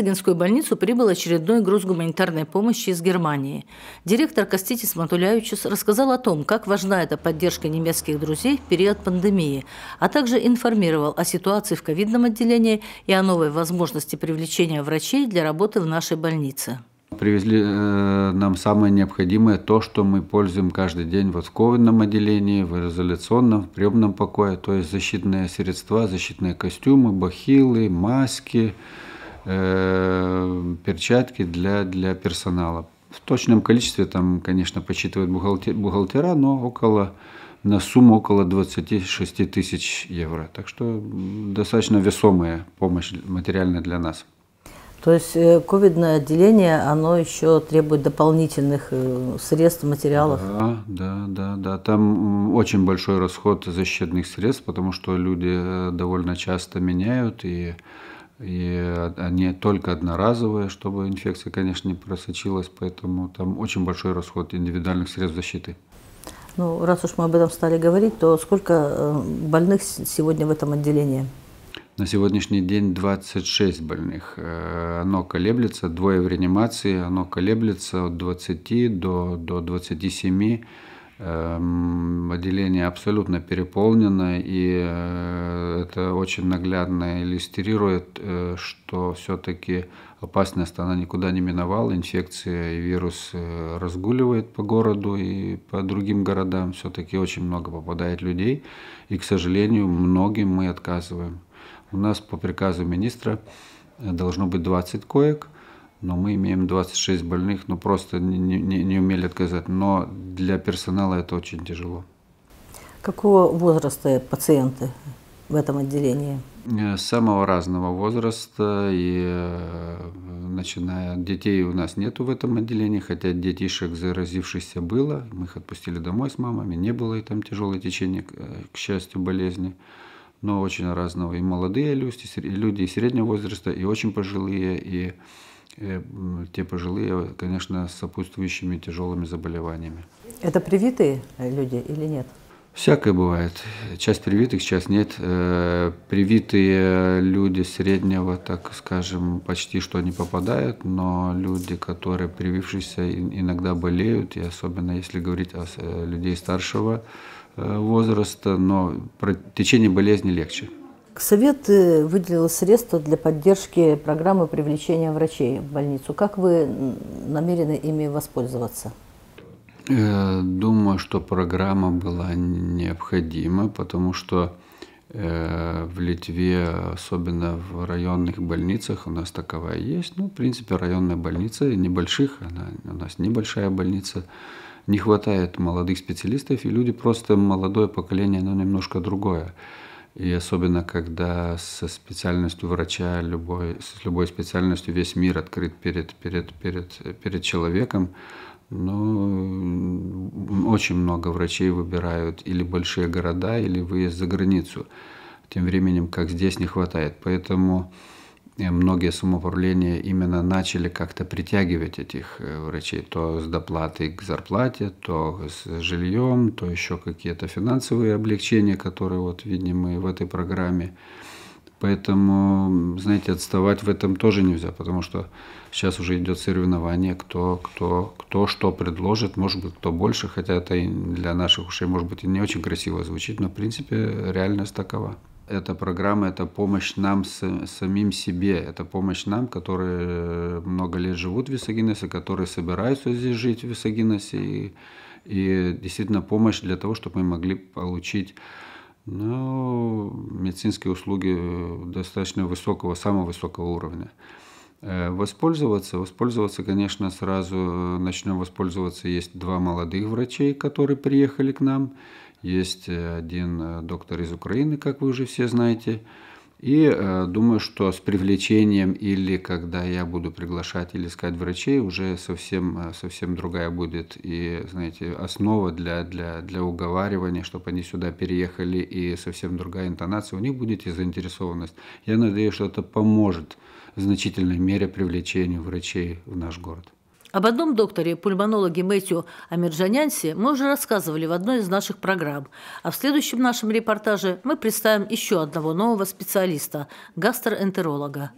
Косыгинскую больницу прибыл очередной груз гуманитарной помощи из Германии. Директор Коститис Матуляевичус рассказал о том, как важна эта поддержка немецких друзей в период пандемии, а также информировал о ситуации в ковидном отделении и о новой возможности привлечения врачей для работы в нашей больнице привезли э, нам самое необходимое, то, что мы пользуем каждый день вот в ковидном отделении, в изоляционном, в приемном покое, то есть защитные средства, защитные костюмы, бахилы, маски, Э, перчатки для, для персонала. В точном количестве там, конечно, подсчитывают бухгалтер, бухгалтера, но около на сумму около 26 тысяч евро. Так что достаточно весомая помощь материальная для нас. То есть э, ковидное отделение, оно еще требует дополнительных э, средств, материалов? Да, да, да, да. Там очень большой расход защитных средств, потому что люди довольно часто меняют и и они только одноразовые, чтобы инфекция, конечно, не просочилась, поэтому там очень большой расход индивидуальных средств защиты. Ну, раз уж мы об этом стали говорить, то сколько э, больных сегодня в этом отделении? На сегодняшний день 26 больных. Э, оно колеблется, двое в реанимации, оно колеблется от 20 до, до 27 Эм, отделение абсолютно переполнено, и э, это очень наглядно иллюстрирует, э, что все-таки опасность она никуда не миновала, инфекция и вирус э, разгуливает по городу и по другим городам, все-таки очень много попадает людей, и, к сожалению, многим мы отказываем. У нас по приказу министра должно быть 20 коек – но мы имеем 26 больных, но ну, просто не, не, не умели отказать. Но для персонала это очень тяжело. Какого возраста пациенты в этом отделении? Э, самого разного возраста, и э, начиная от детей у нас нету в этом отделении, хотя детишек заразившихся было, мы их отпустили домой с мамами, не было и там тяжелое течение, к э, счастью, болезни но очень разного. И молодые люди, и люди и среднего возраста, и очень пожилые, и Э, те пожилые, конечно, с сопутствующими тяжелыми заболеваниями. Это привитые люди или нет? Всякое бывает. Часть привитых, часть нет. Э, привитые люди среднего, так скажем, почти что не попадают, но люди, которые привившиеся, иногда болеют, и особенно если говорить о э, людей старшего возраста, но течение болезни легче. Совет э, выделил средства для поддержки программы привлечения врачей в больницу. Как вы намерены ими воспользоваться? Э, думаю, что программа была необходима, потому что э, в Литве, особенно в районных больницах, у нас таковая есть. Ну, в принципе, районная больница небольших, она, у нас небольшая больница, не хватает молодых специалистов, и люди просто, молодое поколение, оно немножко другое. И особенно, когда со специальностью врача, любой, с любой специальностью весь мир открыт перед, перед, перед, перед человеком, но ну, очень много врачей выбирают или большие города, или выезд за границу. Тем временем, как здесь не хватает. Поэтому Э, многие самоуправления именно начали как-то притягивать этих э, врачей, то с доплатой к зарплате, то с жильем, то еще какие-то финансовые облегчения, которые вот видимы в этой программе. Поэтому, знаете, отставать в этом тоже нельзя, потому что сейчас уже идет соревнование, кто, кто, кто что предложит, может быть, кто больше, хотя это и для наших ушей, может быть, и не очень красиво звучит, но, в принципе, реальность такова эта программа – это помощь нам с, самим себе, это помощь нам, которые э, много лет живут в Висагиносе, которые собираются здесь жить в Висагиносе, и, и действительно помощь для того, чтобы мы могли получить ну, медицинские услуги достаточно высокого, самого высокого уровня. Э, воспользоваться, воспользоваться, конечно, сразу э, начнем воспользоваться. Есть два молодых врачей, которые приехали к нам, есть э, один э, доктор из Украины, как вы уже все знаете. И э, думаю, что с привлечением или когда я буду приглашать или искать врачей, уже совсем, совсем другая будет и, знаете, основа для, для, для уговаривания, чтобы они сюда переехали, и совсем другая интонация. У них будет и заинтересованность. Я надеюсь, что это поможет в значительной мере привлечению врачей в наш город. Об одном докторе-пульмонологе Мэтью Амирджанянсе мы уже рассказывали в одной из наших программ, а в следующем нашем репортаже мы представим еще одного нового специалиста – гастроэнтеролога.